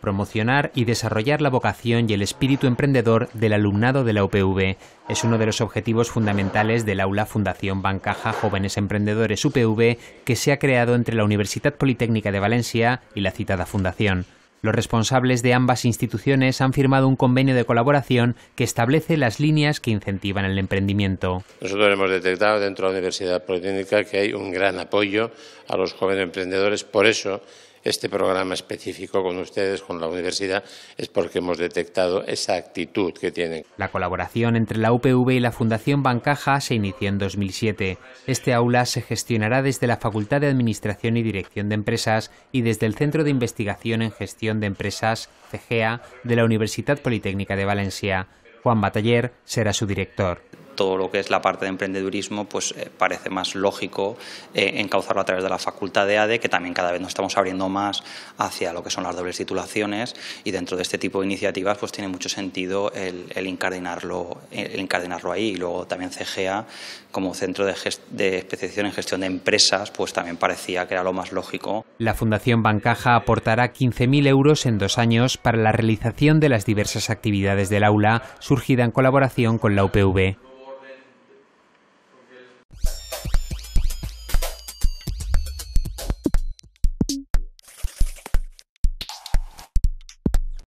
Promocionar y desarrollar la vocación y el espíritu emprendedor del alumnado de la UPV es uno de los objetivos fundamentales del aula Fundación Bancaja Jóvenes Emprendedores UPV que se ha creado entre la Universidad Politécnica de Valencia y la citada fundación. Los responsables de ambas instituciones han firmado un convenio de colaboración que establece las líneas que incentivan el emprendimiento. Nosotros hemos detectado dentro de la Universidad Politécnica que hay un gran apoyo a los jóvenes emprendedores, por eso este programa específico con ustedes, con la universidad, es porque hemos detectado esa actitud que tienen. La colaboración entre la UPV y la Fundación Bancaja se inició en 2007. Este aula se gestionará desde la Facultad de Administración y Dirección de Empresas y desde el Centro de Investigación en Gestión de Empresas, CGA, de la Universidad Politécnica de Valencia. Juan Bataller será su director todo lo que es la parte de emprendedurismo, pues eh, parece más lógico eh, encauzarlo a través de la facultad de ADE, que también cada vez nos estamos abriendo más hacia lo que son las dobles titulaciones y dentro de este tipo de iniciativas pues tiene mucho sentido el, el incardinarlo, ahí. Y luego también CGA, como centro de, de especialización en gestión de empresas, pues también parecía que era lo más lógico. La Fundación Bancaja aportará 15.000 euros en dos años para la realización de las diversas actividades del aula, surgida en colaboración con la UPV.